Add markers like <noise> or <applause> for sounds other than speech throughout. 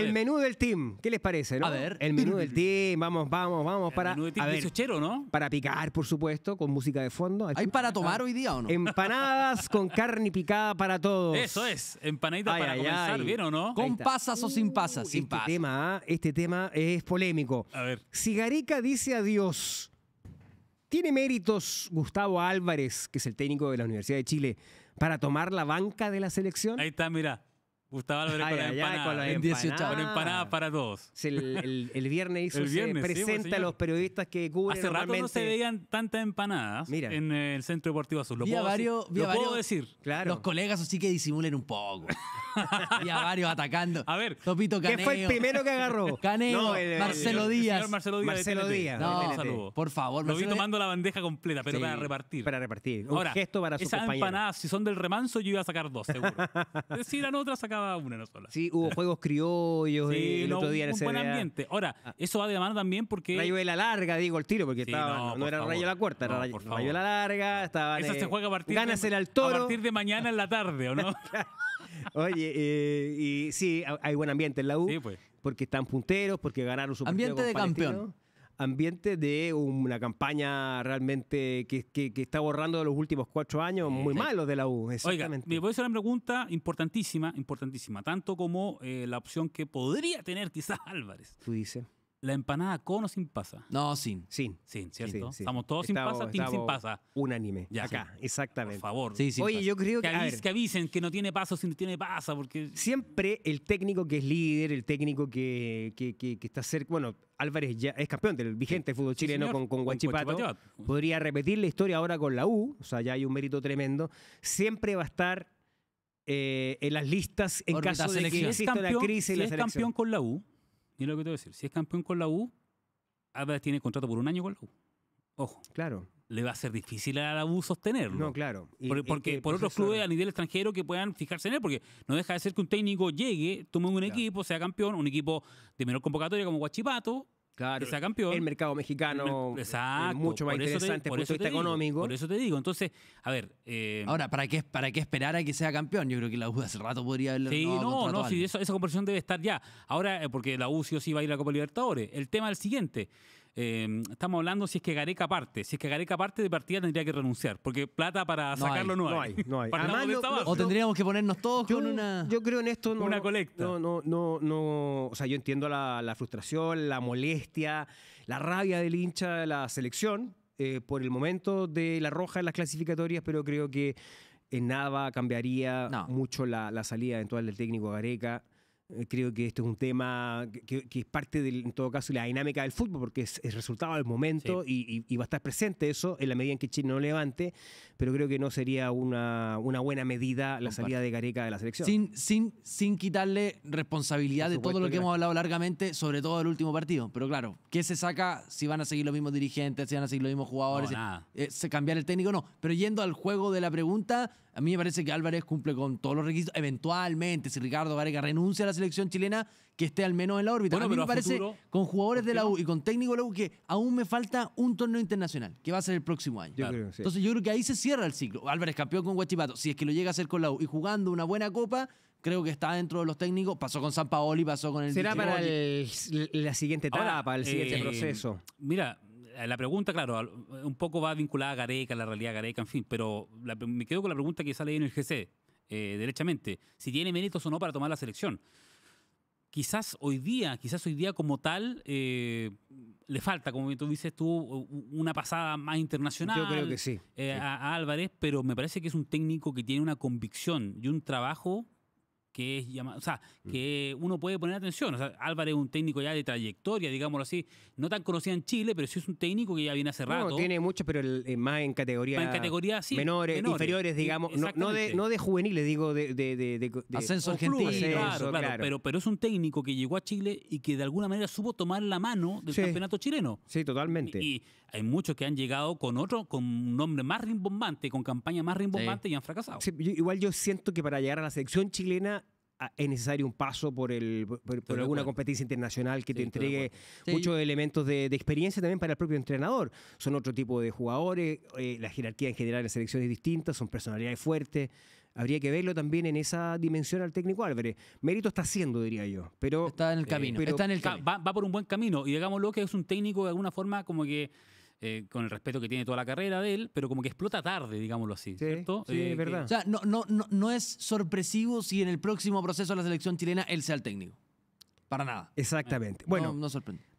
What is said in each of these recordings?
el menú del team, ¿qué les parece? ¿no? A ver. El menú del team, vamos, vamos, vamos. El para, menú del team ¿no? Para picar, por supuesto, con música de fondo. ¿Hay para tomar hoy día o no? Empanadas con carne picada para todos. Eso es, empanaditas para comenzar, ¿bien o no? ¿Con pasas o sin uh, pasas? sin este pasas. Tema, ah, este tema es polémico. A ver. Cigarica dice adiós. ¿Tiene méritos Gustavo Álvarez, que es el técnico de la Universidad de Chile, para tomar la banca de la selección? Ahí está, mira. Gustavo Álvarez ah, con, la empanada con, en empanadas. para todos. el, viernes <laughs> hizo, el viernes, se pues, presenta a los periodistas que cubren Hace rato no se veían tantas empanadas en el Centro Deportivo Azul. Lo, puedo, decir? puedo, decir? Los colegas así que disimulen un poco. y <laughs> a varios atacando. A ver. Topito Caneo. ¿Qué fue el primero que agarró? <laughs> Caneo, Marcelo, Díaz, Marcelo Díaz. No, saludo. por favor. Lo vi tomando la bandeja completa, pero para repartir. Para repartir. Un gesto para su Esas empanadas, si son del remanso, yo iba a sacar dos, seguro. si eran otras, sacaba una no sola. Sí, hubo juegos criollos y <laughs> el otro día un, un buen ambiente. Ahora, ah. eso va de la mano también porque... Rayo de la larga, digo, el tiro, porque estaba, no, era rayo de la cuarta, era rayo, de la larga, estaba... Eso el se juega a partir, de, mañana en la tarde, ¿o no? <laughs> Oye, eh, y sí, hay buen ambiente en la U, pues. porque están punteros, porque ganaron su partido Ambiente de campeón ambiente de una campaña realmente que, está borrando de los últimos cuatro años muy malos de la U. Exactamente. Oiga, me a hacer una pregunta importantísima, importantísima, tanto como eh, la opción que podría tener quizás <laughs> Álvarez. Tú dices la empanada con o sin pasa. No, sin. Sin. ¿cierto? Estamos todos sin pasa, team sin pasa. Unánime. Ya, Acá, exactamente. Por favor. Oye, yo creo que. Que, avisen que no tiene paso si no tiene pasa, porque. Siempre el técnico que es líder, el técnico que, está cerca. Bueno, Álvarez ya es campeón del vigente fútbol chileno con, con Podría repetir la historia ahora con la U, o sea, ya hay un mérito tremendo. Siempre va a estar eh, en las listas en caso de que exista la crisis la es campeón con la U Mira lo que te voy a decir. Si es campeón con la U, Álvarez tiene contrato por un año con la U. Ojo. Claro. Le va a ser difícil a la U sostenerlo. No, claro. porque por otros clubes a nivel extranjero que puedan fijarse en él, porque no deja de ser que un técnico llegue, tome un equipo, sea campeón, un equipo de menor convocatoria como Guachipato, campeón. El mercado mexicano es eh, mucho más interesante económico. Por eso te digo. Entonces, a ver. Eh, Ahora, ¿para qué, ¿para qué esperar a que sea campeón? Yo creo que la U hace rato podría Sí, no, no, sí, esa conversación debe estar ya. Ahora, eh, porque la U sí o sí va a ir a la Copa Libertadores. El tema es el siguiente. Em, estamos hablando si es que Gareca parte. Si es que Gareca parte de partida tendría que renunciar, porque plata para sacarlo no, hay. No o tendríamos que ponernos todos con una. creo en esto. No, una colecta. No, no, no, O sea, yo entiendo la, frustración, la molestia, la rabia del hincha de la selección eh, por el momento de la roja en las clasificatorias, pero creo que en nada cambiaría mucho la, la, salida eventual del técnico Gareca. Eh, creo que este es un tema que, es parte, en todo caso, de la dinámica del fútbol, porque es, el resultado del momento y, va a estar presente eso en la medida en que Chile no levante, pero creo que no sería una, buena medida la salida de Gareca de la selección. Sin, sin, sin quitarle responsabilidad de todo lo que, hemos hablado largamente, sobre todo del último partido. Pero claro, ¿qué se saca si van a seguir los mismos dirigentes, si van a seguir los mismos jugadores? Eh, ¿Se cambiar el técnico? No. Pero yendo al juego de la pregunta, a mí me parece que Álvarez cumple con todos los requisitos. Eventualmente, si Ricardo Varega renuncia a la selección chilena, que esté al menos en la órbita. a mí me parece, con jugadores de la U y con técnico de la U, que aún me falta un torneo internacional, que va a ser el próximo año. Entonces yo creo que ahí se cierra el ciclo. Álvarez campeón con Guachipato, si es que lo llega a hacer con la U y jugando una buena copa, creo que está dentro de los técnicos. Pasó con San Paoli, pasó con el. Será para la siguiente etapa, el siguiente eh, proceso. Mira, eh, la pregunta, claro, un poco va vinculada a Gareca, la realidad Gareca, en fin, pero me quedo con la pregunta que sale ahí en el GC, eh, derechamente, si tiene méritos o no para tomar la selección. Quizás hoy día, quizás hoy día como tal, eh, le falta, como tú dices tú, una pasada más internacional Yo creo que sí, a Álvarez, pero me parece que es un técnico que tiene una convicción y un trabajo que es o sea, mm. que uno puede poner atención. O sea, Álvarez es un técnico ya de trayectoria, digámoslo así, no tan conocido en Chile, pero sí es un técnico que ya viene hace rato. tiene muchos pero eh, más en categoría, menores, inferiores, digamos, no, de, no de juveniles, digo, de, de, ascenso argentino. claro, claro, Pero, pero es un técnico que llegó a Chile y que de alguna manera supo tomar la mano del campeonato chileno. Sí, totalmente. Y, hay muchos que han llegado con otro, con un nombre más rimbombante, con campaña más rimbombante y han fracasado. igual yo siento que para llegar a la selección chilena es necesario un paso por, por, alguna competencia internacional que te entregue muchos elementos de, experiencia también para el propio entrenador. Son otro tipo de jugadores, eh, la jerarquía en general en selecciones distintas, son personalidades fuertes. Habría que verlo también en esa dimensión al técnico Álvarez. Mérito está haciendo, diría yo. Pero, está en el eh, camino. está en el va, por un buen camino. Y digámoslo que es un técnico de alguna forma como que eh, con el respeto que tiene toda la carrera de él, pero como que explota tarde, digámoslo así, ¿cierto? Sí, es eh, verdad. O sea, no, no, es sorpresivo si en el próximo proceso de la selección chilena él sea el técnico. Para nada. Exactamente. Ah, bueno, no,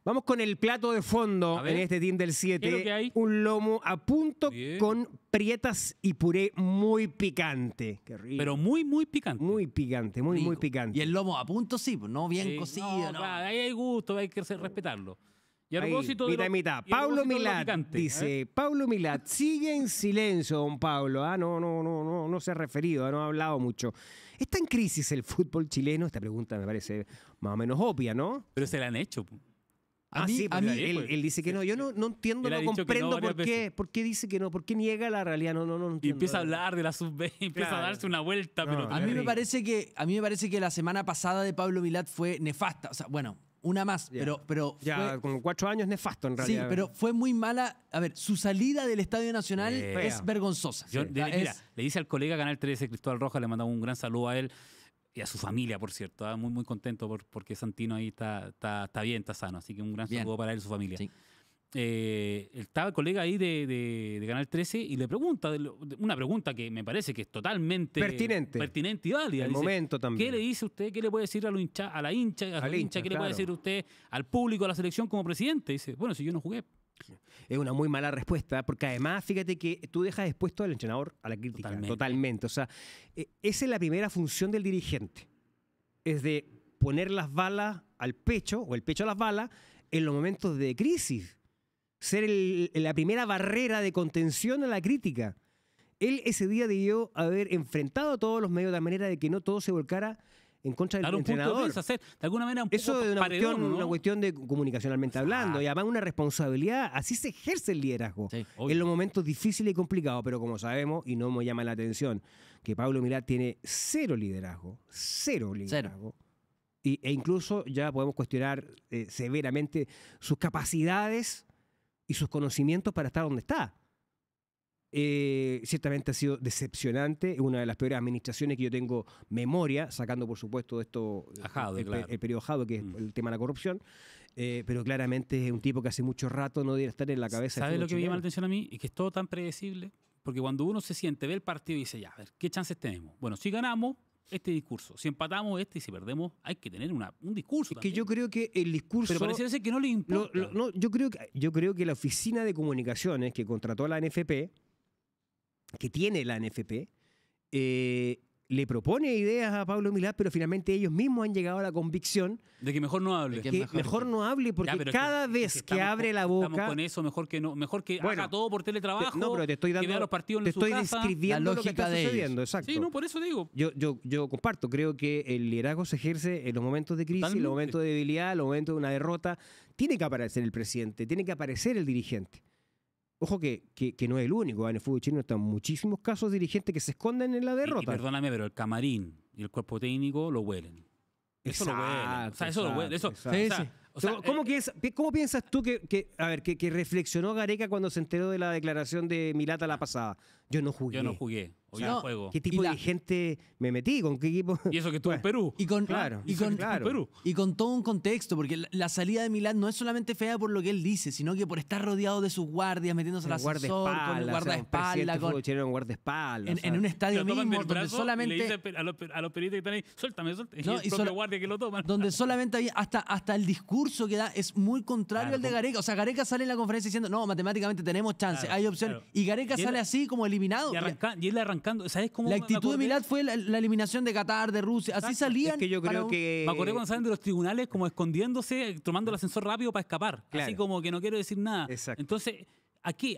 Vamos con el plato de fondo en este team del 7. Un lomo a punto con prietas y puré muy picante. Qué rico. Pero muy, muy picante. Muy picante, muy, muy picante. Y el lomo a punto sí, pues, no bien cocido. No, ahí hay gusto, hay que respetarlo. Y a propósito Mitad, Pablo Milat dice: ¿eh? Pablo Milat sigue en silencio, don Pablo. Ah, no, no, no, no, no se ha referido, ¿ah? no ha hablado mucho. ¿Está en crisis el fútbol chileno? Esta pregunta me parece más o menos obvia, ¿no? Pero se la han hecho. ah, sí, pues, él, dice que no. Yo no, no entiendo, no comprendo por, qué, por qué dice que no, por qué niega la realidad. No, no, no, entiendo. Y empieza a hablar de la sub-20, empieza a darse una vuelta. a, mí me parece que, a mí me parece que la semana pasada de Pablo Milat fue nefasta. O sea, bueno, una más, pero, pero Ya, fue, con cuatro años nefasto en realidad. Sí, pero fue muy mala. A ver, su salida del Estadio Nacional es vergonzosa. mira, le dice al colega Canal 13, Cristóbal Rojas, le mandamos un gran saludo a él y a su familia, por cierto. ¿ah? Muy, muy contento porque Santino ahí está, está, bien, está sano. Así que un gran saludo para él y su familia. Sí. Eh, estaba el colega ahí de, Canal 13 y le pregunta, una pregunta que me parece que es totalmente pertinente, pertinente y válida. ¿Qué le dice usted? ¿Qué le puede decir a, hincha, a la hincha? A la hincha ¿Qué le puede decir usted al público, a la selección como presidente? Dice, bueno, si yo no jugué. Es una muy mala respuesta, porque además, fíjate que tú dejas expuesto al entrenador a la crítica, totalmente. totalmente. O sea, e, esa es la primera función del dirigente, es de poner las balas al pecho o el pecho a las balas en los momentos de crisis ser la primera barrera de contención a la crítica. Él ese día debió haber enfrentado a todos los medios de manera de que no todo se volcara en contra del entrenador. de, alguna manera un Eso es una, cuestión, de comunicacionalmente hablando y además una responsabilidad. Así se ejerce el liderazgo en los momentos difíciles y complicados, pero como sabemos y no me llama la atención que Pablo Milá tiene cero liderazgo, cero liderazgo. Y, e incluso ya podemos cuestionar eh, severamente sus capacidades y sus conocimientos para estar donde está. Eh, ciertamente ha sido decepcionante, una de las peores administraciones que yo tengo memoria, sacando por supuesto esto, eh, el, periodo Jado, que es mm. el tema de la corrupción, eh, pero claramente es un tipo que hace mucho rato no debería estar en la cabeza. ¿Sabes este lo que me llama la atención a mí? y que es todo tan predecible, porque cuando uno se siente, ve el partido y dice, ya, a ver, ¿qué chances tenemos? Bueno, si ganamos, este discurso. Si empatamos este y si perdemos, hay que tener una, un discurso. Es que yo creo que el discurso. Pero parece que no le yo, creo que, yo creo que la oficina de comunicaciones que contrató la NFP, que tiene la NFP, eh, le propone ideas a Pablo Milad, pero finalmente ellos mismos han llegado a la convicción de que mejor no hable. Que mejor, no hable porque cada vez que, abre la boca estamos con eso, mejor que no, mejor que haga todo por teletrabajo. no, pero te estoy dando los partidos te describiendo lo que está sucediendo, exacto. Sí, por eso digo. Yo, yo, yo comparto, creo que el liderazgo se ejerce en los momentos de crisis, en los momentos de debilidad, en los momentos de una derrota, tiene que aparecer el presidente, tiene que aparecer el dirigente. Ojo que, que, no es el único. ¿eh? En el fútbol chino están muchísimos casos dirigentes que se esconden en la derrota. Y, perdóname, pero el camarín y el cuerpo técnico lo huelen. Eso lo huelen. O sea, eso lo ¿Cómo, piensas, tú que, que, reflexionó Gareca cuando se enteró de la declaración de Milata la ah. pasada? Yo no jugué. Yo no jugué. ¿Qué tipo de gente me metí? ¿Con qué equipo? Y eso que estuvo en Perú. Y con, claro, y, con, Perú. y con todo un contexto, porque la, salida de Milán no es solamente fea por lo que él dice, sino que por estar rodeado de sus guardias, metiéndose al ascensor, con guardaespaldas. En, un estadio mismo donde solamente... a los, que están ahí, suéltame, suéltame. y, el guardia que lo toman. Donde <laughs> solamente hasta, hasta el discurso que da es muy contrario al de Gareca. O sea, Gareca sale en la conferencia diciendo, no, matemáticamente tenemos chance, hay opción Y Gareca sale así como eliminado. Y, él arranca la actitud de Milad fue la, eliminación de Qatar, de Rusia. Así salía. salían. Es que yo creo que. Me acordé cuando salen de los tribunales como escondiéndose, tomando el ascensor rápido para escapar. Así como que no quiero decir nada. Exacto. Entonces ¿A qué?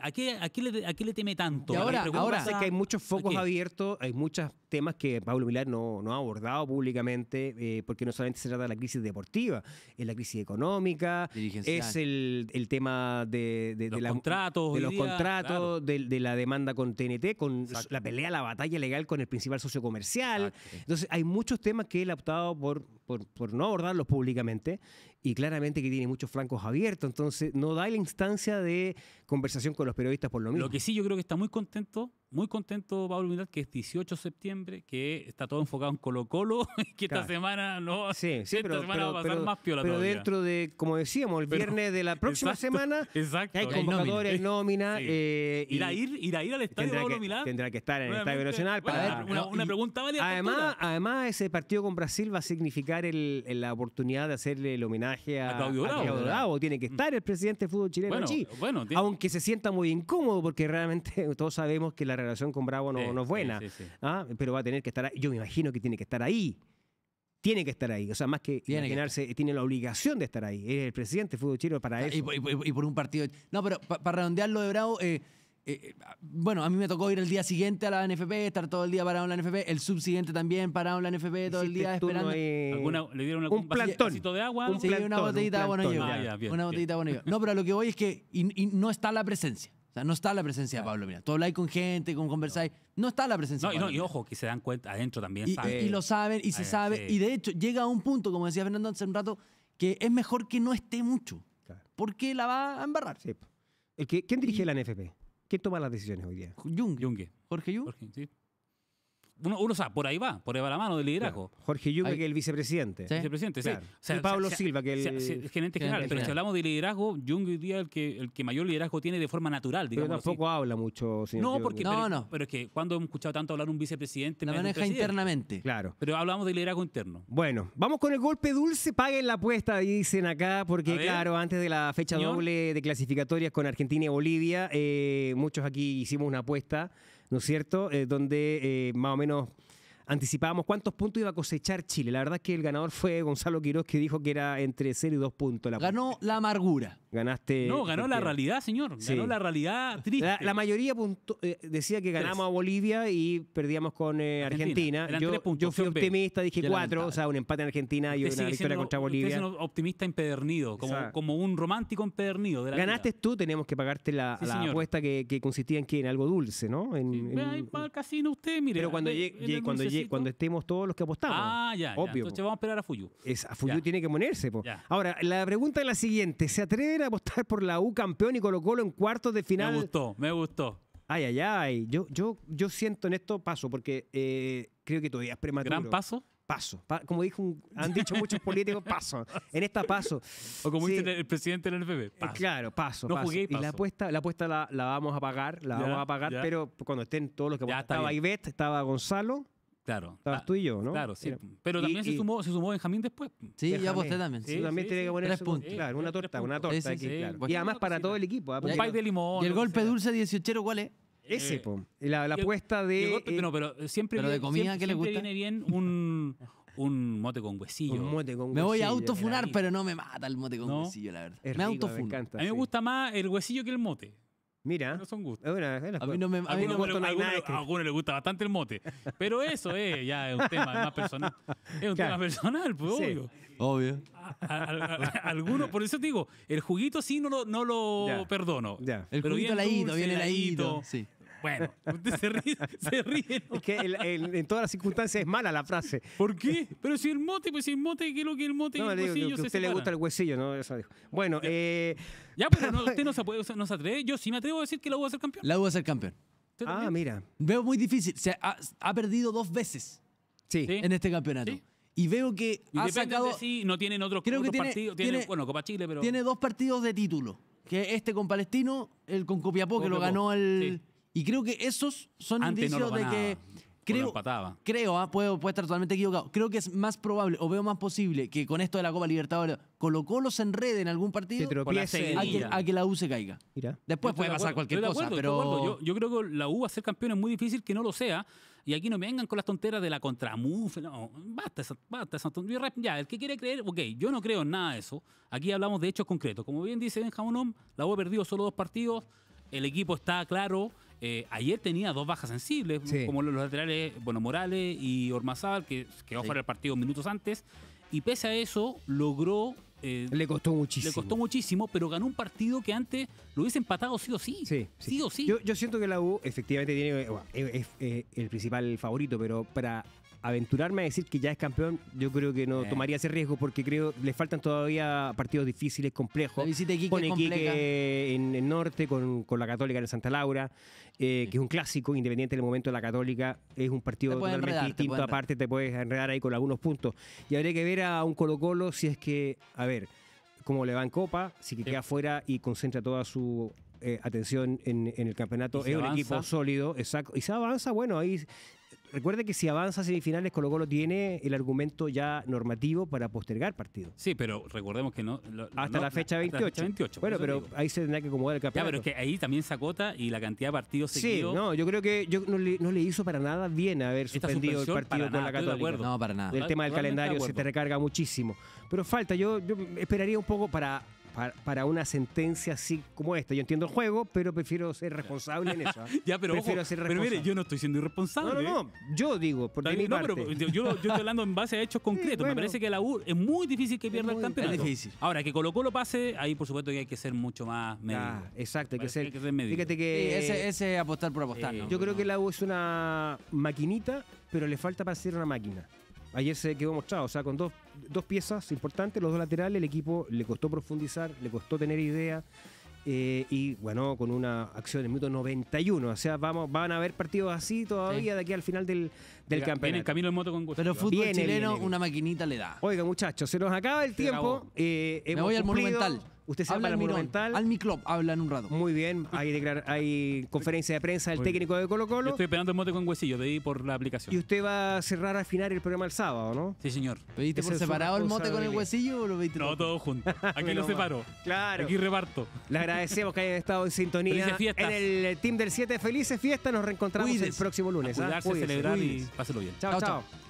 le, teme tanto? ahora, sé que hay muchos focos abiertos, hay muchos temas que Pablo Milar no, ha abordado públicamente, eh, porque no solamente se trata de la crisis deportiva, es la crisis económica, es el, tema de, los contratos, de los contratos de, la demanda con TNT, con la pelea, la batalla legal con el principal socio comercial. Entonces, hay muchos temas que él ha optado por, por no abordarlos públicamente y claramente que tiene muchos flancos abiertos, entonces no da la instancia de conversación con los periodistas por lo mismo. Lo que sí yo creo que está muy contento muy contento, Pablo Milán que es 18 de septiembre, que está todo enfocado en Colo Colo, <laughs> que esta semana no. va a pasar más piola Pero dentro de, como decíamos, el viernes de la próxima semana, <laughs> hay convocadores nómina. Eh, ir, a ir, al estadio Pablo que, Tendrá que estar en el Estadio Nacional para ver. Una, pregunta válida. Además, además, ese partido con Brasil va a significar la oportunidad de hacerle el homenaje a, Claudio Bravo. Tiene que mm. estar el presidente del fútbol chileno aunque se sienta muy incómodo, porque realmente <laughs> todos sabemos que la relación con Bravo no, es buena. Ah, pero va a tener que estar ahí. Yo me imagino que tiene que estar ahí. Tiene que estar ahí. O sea, más que tiene imaginarse, tiene la obligación de estar ahí. Es el presidente fútbol chino para ah, eso. Y, por un partido. No, pero para redondearlo redondear lo de Bravo. Eh, eh, bueno, a mí me tocó ir el día siguiente a la NFP, estar todo el día parado en la NFP, el subsiguiente también parado en la NFP, todo el día esperando. ¿Alguna, le dieron un plantón. de agua, sí, una botellita de agua una botellita de no pero lo que voy es que no está la presencia. O sea, no está la presencia de Pablo Mira. Tú habláis con gente, con conversáis. No está la presencia de Pablo. y ojo, que se dan cuenta adentro también. Y, lo saben, y ah, se sabe. Y de hecho, llega a un punto, como decía Fernando hace un rato, que es mejor que no esté mucho. Porque la va a embarrar. Sí. Eh, ¿Quién dirige la NFP? ¿Quién toma las decisiones hoy día? Jung. Jorge Jung. sí uno, uno sabe, por ahí va, por ahí va la mano del liderazgo. Jorge Yuca, que es el vicepresidente. ¿Sí? Vicepresidente, sí. O Pablo Silva, que es el, gerente general. Pero si hablamos de liderazgo, Jung hoy el que, el que mayor liderazgo tiene de forma natural, digamos. Pero tampoco habla mucho, señor. No, porque, no, pero, es que cuando hemos escuchado tanto hablar un vicepresidente. La maneja internamente. Claro. Pero hablamos de liderazgo interno. Bueno, vamos con el golpe dulce, paguen la apuesta, dicen acá, porque claro, antes de la fecha doble de clasificatorias con Argentina y Bolivia, eh, muchos aquí hicimos una apuesta. ¿no es cierto? Eh, donde eh, más o menos anticipábamos cuántos puntos iba a cosechar Chile. La verdad es que el ganador fue Gonzalo Quiroz, que dijo que era entre 0 y 2 puntos. Ganó la amargura. Ganaste. No, ganó la realidad, señor. Ganó la realidad triste. La, mayoría eh, decía que ganamos a Bolivia y perdíamos con eh, Argentina. Yo, yo, fui optimista, dije cuatro, o sea, un empate en Argentina y una victoria contra Bolivia. Usted es un optimista empedernido, como, como un romántico empedernido. ganaste tú, tenemos que pagarte la, apuesta que, consistía en, en algo dulce, ¿no? En, para el casino usted, mire. Pero cuando, llegue, cuando, cuando estemos todos los que apostamos. Ah, ya. Obvio. Entonces vamos a esperar a Fuyu. a Fuyu tiene que ponerse. Ahora, la pregunta es la siguiente. ¿Se atreven apostar por la U campeón y Colo Colo en cuartos de final. Me gustó, me gustó. Ay, ay, ay. Yo, yo, yo siento en esto paso, porque eh, creo que todavía es prematuro. ¿Gran paso? Paso. como dijo han dicho muchos políticos, paso. En esta paso. O como dice el presidente del el eh, paso. claro, paso. paso. y, la apuesta, la, apuesta la, vamos a pagar, la vamos a pagar, pero cuando estén todos los que Estaba Ivette, estaba Gonzalo, Claro. Estabas ah, tú y yo, ¿no? Claro, sí. Pero también se, sumó, se sumó Benjamín después. Sí, y ya vos también. Sí, también tiene que poner tres puntos. Claro, una torta, una torta aquí, claro. Y además para todo el equipo. Un pay de limón. ¿Y el golpe dulce 18 ero cuál es? Eh, Ese, Y eh, La, apuesta de. Eh, no, pero siempre. Pero de comida que le gusta. viene bien un, un mote con huesillo. Un mote con huesillo. Me voy a autofunar, pero no me mata el mote con huesillo, la verdad. me autofuno. A mí me gusta más el huesillo que el mote. Mira. No son gustos. a mí no me a, mí le, a gusta bastante el mote. Pero eso es, ya es un tema más personal. Es un tema personal, pues, obvio. Obvio. algunos, por eso te digo, el juguito sí no lo, no lo perdono. El juguito viene viene Sí. Bueno, usted <laughs> se ríe. Se ríe Es que en todas las circunstancias es mala la frase. ¿Por qué? Pero si el mote, pues si el mote, ¿qué es lo que el mote y el huesillo que se a usted le gusta el huesillo, ¿no? Eso dijo. Bueno, ya, eh... ya pero <laughs> usted no se, puede, no se atreve. Yo sí me atrevo a decir que la U va a ser campeón. La U va a ser campeón. Ah, mira. Veo muy difícil. Se ha, ha perdido dos veces sí. en este campeonato. Y veo que ha sacado. De si no tienen otros, creo que tiene, partidos. bueno, Copa Chile, pero. Tiene dos partidos de título. Que este con Palestino, el con Copiapó, que lo ganó el. Y creo que esos son indicios de que. Creo, creo ah, puedo, estar totalmente equivocado. Creo que es más probable, o veo más posible, que con esto de la Copa Libertadores colocó los los enrede en algún partido a, que, la U se caiga. Después puede pasar cualquier cosa, pero... Yo, creo que la U va a ser campeón es muy difícil que no lo sea. Y aquí no me vengan con las tonteras de la contramuf. basta, basta Ya, el que quiere creer, ok, yo no creo en nada de eso. Aquí hablamos de hechos concretos. Como bien dice Benjamón la U ha perdido solo dos partidos. El equipo está claro eh, ayer tenía dos bajas sensibles, como los laterales, bueno, Morales y Ormazal, que quedó sí. fuera del partido minutos antes. Y pese a eso, logró. Eh, le costó muchísimo. Le costó muchísimo, pero ganó un partido que antes lo hubiese empatado sí o sí. Sí, sí. o sí. Yo, siento que la U efectivamente tiene. Eh, es, el principal favorito, pero para aventurarme a decir que ya es campeón, yo creo que no eh. tomaría ese riesgo porque creo le faltan todavía partidos difíciles, complejos. La visita en el norte con, la Católica en Santa Laura, eh, que es un clásico, independiente del momento de la Católica, es un partido totalmente distinto. aparte, te puedes enredar ahí con algunos puntos. Y habría que ver a un Colo-Colo si es que, a ver, cómo le va en Copa, si queda fuera y concentra toda su eh, atención en, el campeonato. Es un equipo sólido, exacto. Y se avanza, bueno, ahí recuerde que si avanza a semifinales, Colo Colo tiene el argumento ya normativo para postergar partido. Sí, pero recordemos que no. hasta, la fecha 28. hasta la fecha 28. Bueno, pero ahí se tendrá que acomodar el campeonato. Ya, pero es que ahí también se y la cantidad de partidos seguidos. Sí, no, yo creo que yo no, le, hizo para nada bien haber suspendido el partido con la Católica. No, para nada. El tema del calendario se te recarga muchísimo. Pero falta, yo, yo esperaría un poco para para, una sentencia así como esta. Yo entiendo el juego, pero prefiero ser responsable en eso. <laughs> pero, prefiero mire, yo no estoy siendo irresponsable. No, no, ¿eh? no. Yo digo, por mi no, parte. Pero yo, estoy <laughs> hablando en base a hechos concretos. Me parece que la U es muy difícil que pierda el campeonato. difícil. Ahora, que Colo Colo pase, ahí por supuesto que hay que ser mucho más exacto, hay que, ser, Fíjate que. ese, es apostar por apostar. yo creo que la U es una maquinita, pero le falta para ser una máquina ayer se quedó mostrado. O sea, con dos, piezas importantes, los dos laterales, el equipo le costó profundizar, le costó tener idea. Eh, y bueno, con una acción en el minuto 91. O sea, vamos, van a haber partidos así todavía de aquí al final del, del campeonato. el camino moto con gusto. Pero fútbol chileno, una maquinita le da. Oiga, muchachos, se nos acaba el tiempo. Eh, Me voy al Monumental. Usted se Monumental. Al Club, hablan un rato. Muy bien, hay, conferencia de prensa del técnico de Colo Colo. estoy esperando el mote con huesillo, ahí por la aplicación. Y usted va a cerrar al final el programa el sábado, ¿no? Sí, señor. ¿Pediste por separado el mote con el huesillo o lo pediste? No, todo junto. Aquí <laughs> lo separo. Claro. Aquí reparto. Le agradecemos que hayan estado en sintonía. En el eh, Team del 7, felices fiestas. Nos reencontramos el próximo lunes. A ¿ah? cuidarse, celebrar y páselo bien. chao. chao.